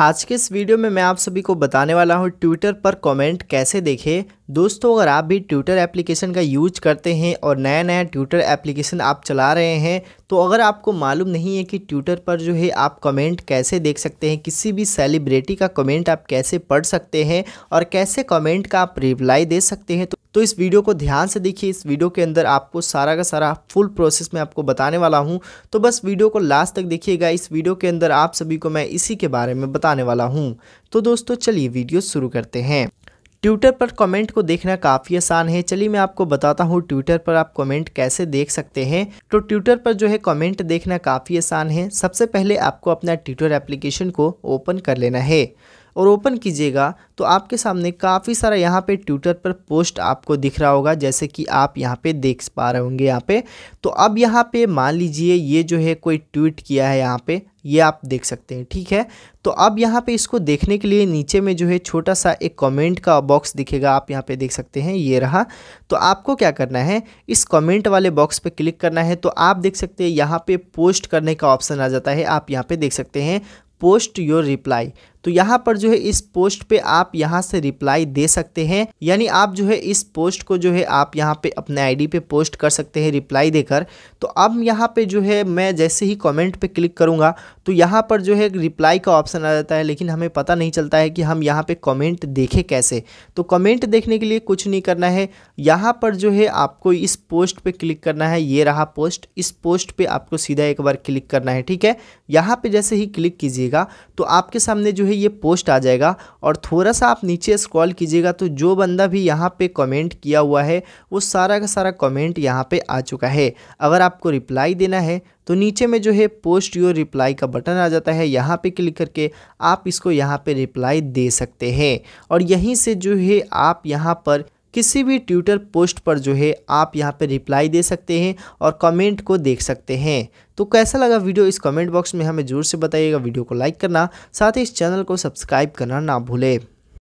आज के इस वीडियो में मैं आप सभी को बताने वाला हूँ ट्विटर पर कमेंट कैसे देखें दोस्तों अगर आप भी ट्विटर एप्लीकेशन का यूज करते हैं और नया नया ट्विटर एप्लीकेशन आप चला रहे हैं तो अगर आपको मालूम नहीं है कि ट्विटर पर जो है आप कमेंट कैसे देख सकते हैं किसी भी सेलिब्रिटी का कमेंट आप कैसे पढ़ सकते हैं और कैसे कमेंट का आप रिप्लाई दे सकते हैं तो तो इस वीडियो को ध्यान से देखिए इस वीडियो के अंदर आपको सारा का सारा फुल प्रोसेस में आपको बताने वाला हूँ तो बस वीडियो को लास्ट तक देखिएगा इस वीडियो के अंदर आप सभी को मैं इसी के बारे में बताने वाला हूँ तो दोस्तों चलिए वीडियो शुरू करते हैं ट्विटर पर कमेंट को देखना काफ़ी आसान है चलिए मैं आपको बताता हूँ ट्विटर पर आप कमेंट कैसे देख सकते हैं तो ट्विटर पर जो है कमेंट देखना काफ़ी आसान है सबसे पहले आपको अपना ट्विटर एप्लीकेशन को ओपन कर लेना है और ओपन कीजिएगा तो आपके सामने काफ़ी सारा यहाँ पे ट्विटर पर पोस्ट आपको दिख रहा होगा जैसे कि आप यहाँ पे देख पा रहे होंगे यहाँ पे तो अब यहाँ पे मान लीजिए ये जो है कोई ट्वीट किया है यहाँ पे ये आप देख सकते हैं ठीक है तो अब यहाँ पे इसको देखने के लिए नीचे में जो है छोटा सा एक कमेंट का बॉक्स दिखेगा आप यहाँ पे देख सकते हैं ये रहा तो आपको क्या करना है इस कमेंट वाले बॉक्स पे क्लिक करना है तो आप देख सकते हैं यहाँ पे पोस्ट करने का ऑप्शन आ जाता है आप यहाँ पे देख सकते हैं पोस्ट योर रिप्लाई तो यहाँ पर जो है इस पोस्ट पे आप यहाँ से रिप्लाई दे सकते हैं यानी आप जो है इस पोस्ट को जो है आप यहाँ पे अपने आईडी पे पोस्ट कर सकते हैं रिप्लाई देकर तो अब यहाँ पे जो है मैं जैसे ही कमेंट पे क्लिक करूँगा तो यहाँ पर जो है रिप्लाई का ऑप्शन आ जाता है लेकिन हमें पता नहीं चलता है कि हम यहाँ पर कॉमेंट देखें कैसे तो कमेंट देखने के लिए कुछ नहीं करना है यहाँ पर जो है आपको इस पोस्ट पर क्लिक करना है ये रहा पोस्ट इस पोस्ट पर आपको सीधा एक बार क्लिक करना है ठीक है यहाँ पर जैसे ही क्लिक कीजिएगा तो आपके सामने जो है है ये पोस्ट आ जाएगा और थोड़ा सा आप नीचे स्क्रॉल कीजिएगा तो जो बंदा भी यहाँ पे कमेंट किया हुआ है वो सारा का सारा कमेंट यहाँ पे आ चुका है अगर आपको रिप्लाई देना है तो नीचे में जो है पोस्ट योर रिप्लाई का बटन आ जाता है यहाँ पे क्लिक करके आप इसको यहाँ पे रिप्लाई दे सकते हैं और यहीं से जो है आप यहाँ पर किसी भी ट्विटर पोस्ट पर जो है आप यहाँ पे रिप्लाई दे सकते हैं और कमेंट को देख सकते हैं तो कैसा लगा वीडियो इस कमेंट बॉक्स में हमें ज़रूर से बताइएगा वीडियो को लाइक करना साथ ही इस चैनल को सब्सक्राइब करना ना भूलें